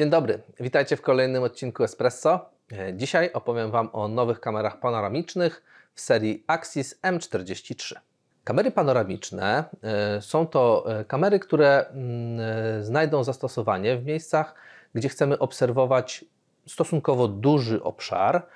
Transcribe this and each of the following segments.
Dzień dobry, witajcie w kolejnym odcinku Espresso. E, dzisiaj opowiem Wam o nowych kamerach panoramicznych w serii Axis M43. Kamery panoramiczne e, są to e, kamery, które mm, znajdą zastosowanie w miejscach, gdzie chcemy obserwować stosunkowo duży obszar,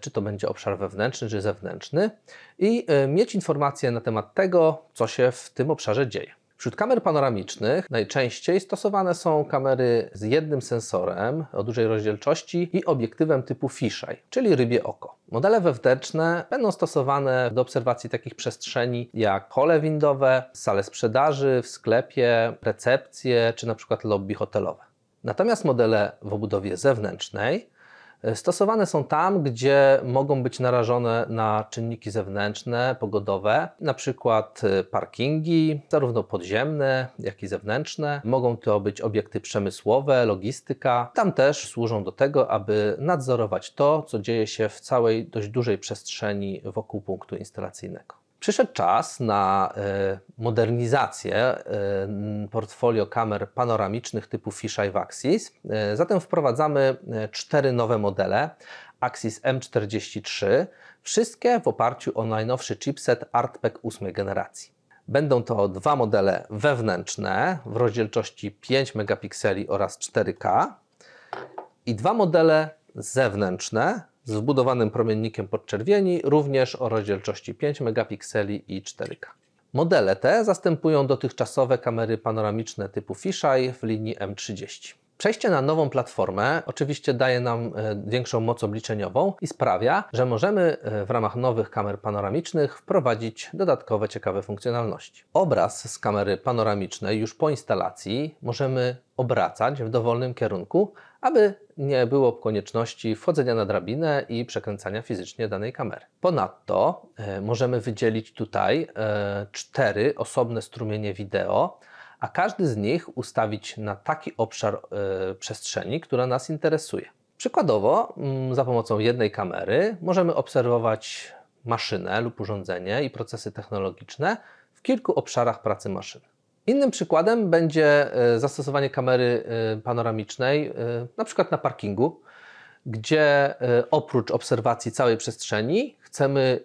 czy to będzie obszar wewnętrzny, czy zewnętrzny, i mieć informacje na temat tego, co się w tym obszarze dzieje. Wśród kamer panoramicznych najczęściej stosowane są kamery z jednym sensorem o dużej rozdzielczości i obiektywem typu fiszej, czyli rybie oko. Modele wewnętrzne będą stosowane do obserwacji takich przestrzeni jak hole windowe, sale sprzedaży w sklepie, recepcje czy na przykład lobby hotelowe. Natomiast modele w obudowie zewnętrznej E, stosowane są tam, gdzie mogą być narażone na czynniki zewnętrzne, pogodowe, na przykład e, parkingi, zarówno podziemne, jak i zewnętrzne. Mogą to być obiekty przemysłowe, logistyka. Tam też służą do tego, aby nadzorować to, co dzieje się w całej dość dużej przestrzeni wokół punktu instalacyjnego. Przyszedł czas na e, modernizację e, portfolio kamer panoramicznych typu Fisheye w Axis. E, zatem wprowadzamy cztery nowe modele Axis M43, wszystkie w oparciu o najnowszy chipset ArtPek 8 generacji. Będą to dwa modele wewnętrzne w rozdzielczości 5 megapikseli oraz 4K i dwa modele zewnętrzne z wbudowanym promiennikiem podczerwieni, również o rozdzielczości 5 megapikseli i 4K. Modele te zastępują dotychczasowe kamery panoramiczne typu fisheye w linii M30. Przejście na nową platformę oczywiście daje nam e, większą moc obliczeniową i sprawia, że możemy e, w ramach nowych kamer panoramicznych wprowadzić dodatkowe ciekawe funkcjonalności. Obraz z kamery panoramicznej już po instalacji możemy obracać w dowolnym kierunku, aby nie było konieczności wchodzenia na drabinę i przekręcania fizycznie danej kamery. Ponadto e, możemy wydzielić tutaj cztery osobne strumienie wideo, a każdy z nich ustawić na taki obszar e, przestrzeni, która nas interesuje. Przykładowo, mm, za pomocą jednej kamery możemy obserwować maszynę lub urządzenie i procesy technologiczne w kilku obszarach pracy maszyny. Innym przykładem będzie e, zastosowanie kamery e, panoramicznej, na przykład na parkingu, gdzie oprócz obserwacji całej przestrzeni chcemy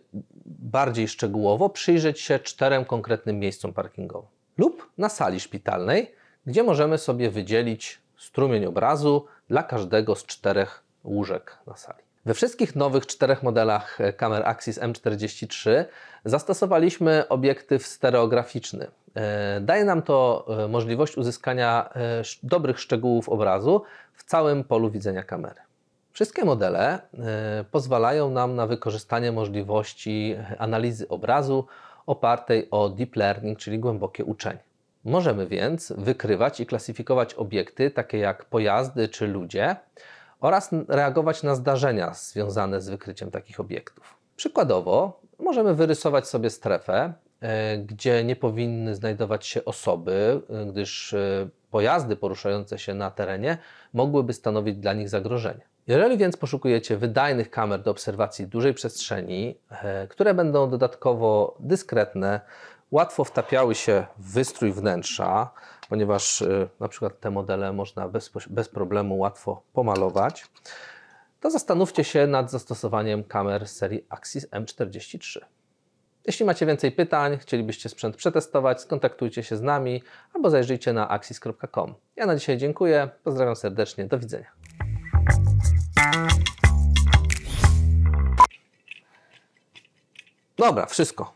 bardziej szczegółowo przyjrzeć się czterem konkretnym miejscom parkingowym lub na sali szpitalnej, gdzie możemy sobie wydzielić strumień obrazu dla każdego z czterech łóżek na sali. We wszystkich nowych czterech modelach kamer Axis M43 zastosowaliśmy obiektyw stereograficzny. E, daje nam to e, możliwość uzyskania e, dobrych szczegółów obrazu w całym polu widzenia kamery. Wszystkie modele pozwalają nam na wykorzystanie możliwości analizy obrazu opartej o deep learning, czyli głębokie uczenie. Możemy więc wykrywać i klasyfikować obiekty, takie jak pojazdy czy ludzie, oraz reagować na zdarzenia związane z wykryciem takich obiektów. Przykładowo, możemy wyrysować sobie strefę, e, gdzie nie powinny znajdować się osoby, e, gdyż e, pojazdy poruszające się na terenie mogłyby stanowić dla nich zagrożenie. Jeżeli więc poszukujecie wydajnych kamer do obserwacji dużej przestrzeni, e, które będą dodatkowo dyskretne, łatwo wtapiały się w wystrój wnętrza, ponieważ e, na przykład te modele można bez, bez problemu łatwo pomalować, to zastanówcie się nad zastosowaniem kamer serii Axis M43. Jeśli macie więcej pytań, chcielibyście sprzęt przetestować, skontaktujcie się z nami albo zajrzyjcie na axis.com. Ja na dzisiaj dziękuję, pozdrawiam serdecznie, do widzenia. Dobra, wszystko.